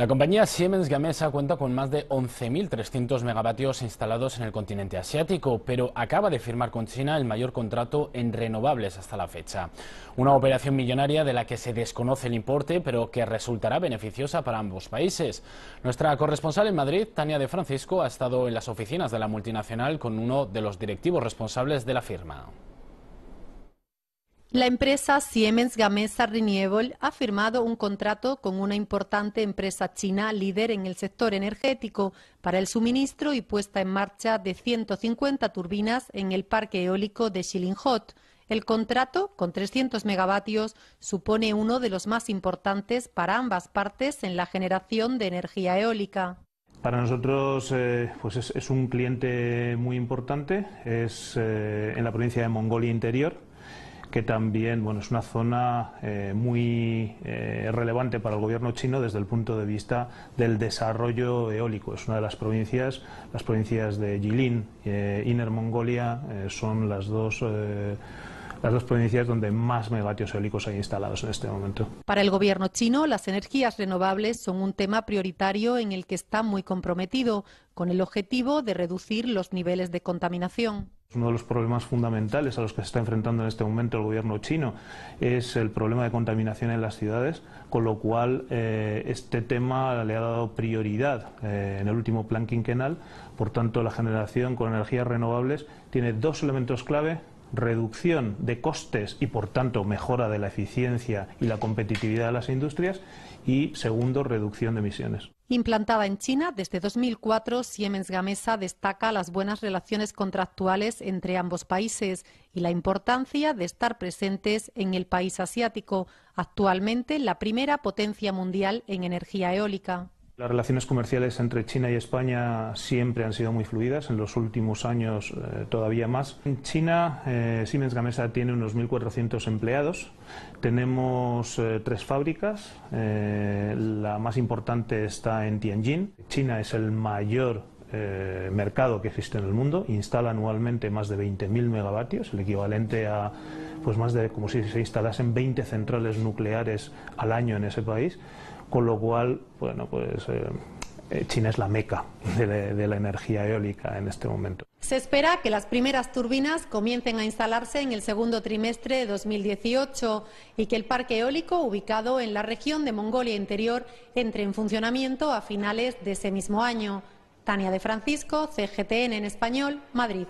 La compañía Siemens Gamesa cuenta con más de 11.300 megavatios instalados en el continente asiático, pero acaba de firmar con China el mayor contrato en renovables hasta la fecha. Una operación millonaria de la que se desconoce el importe, pero que resultará beneficiosa para ambos países. Nuestra corresponsal en Madrid, Tania de Francisco, ha estado en las oficinas de la multinacional con uno de los directivos responsables de la firma. La empresa Siemens Gamesa Renewable ha firmado un contrato con una importante empresa china líder en el sector energético para el suministro y puesta en marcha de 150 turbinas en el parque eólico de Shilinghot. El contrato, con 300 megavatios, supone uno de los más importantes para ambas partes en la generación de energía eólica. Para nosotros eh, pues es, un cliente muy importante, es eh, en la provincia de Mongolia Interior que también bueno, es una zona eh, muy eh, relevante para el gobierno chino desde el punto de vista del desarrollo eólico. Es una de las provincias, las provincias de Jilin, y eh, Inner Mongolia, son las dos las dos provincias donde más megavatios eólicos hay instalados en este momento. Para el gobierno chino, las energías renovables son un tema prioritario en el que está muy comprometido, con el objetivo de reducir los niveles de contaminación. Uno de los problemas fundamentales a los que se está enfrentando en este momento el gobierno chino es el problema de contaminación en las ciudades, con lo cual eh, este tema le ha dado prioridad eh, en el último plan quinquenal. Por tanto, la generación con energías renovables tiene dos elementos clave reducción de costes y, por tanto, mejora de la eficiencia y la competitividad de las industrias. Y, segundo, reducción de emisiones. Implantada en China desde 2004, Siemens Gamesa destaca las buenas relaciones contractuales entre ambos países y la importancia de estar presentes en el país asiático, actualmente la primera potencia mundial en energía eólica. Las relaciones comerciales entre China y España siempre han sido muy fluidas, en los últimos años eh, todavía más. En China, eh, Siemens Gamesa tiene unos 1.400 empleados, tenemos eh, tres fábricas, la más importante está en Tianjin. China es el mayor mercado que existe en el mundo, instala anualmente más de 20.000 megavatios, el equivalente a pues más de como si se instalasen 20 centrales nucleares al año en ese país, con lo cual, bueno, pues eh, eh, China es la meca de la energía eólica en este momento. Se espera que las primeras turbinas comiencen a instalarse en el segundo trimestre de 2018 y que el parque eólico ubicado en la región de Mongolia Interior entre en funcionamiento a finales de ese mismo año. Tania de Francisco, CGTN en español, Madrid.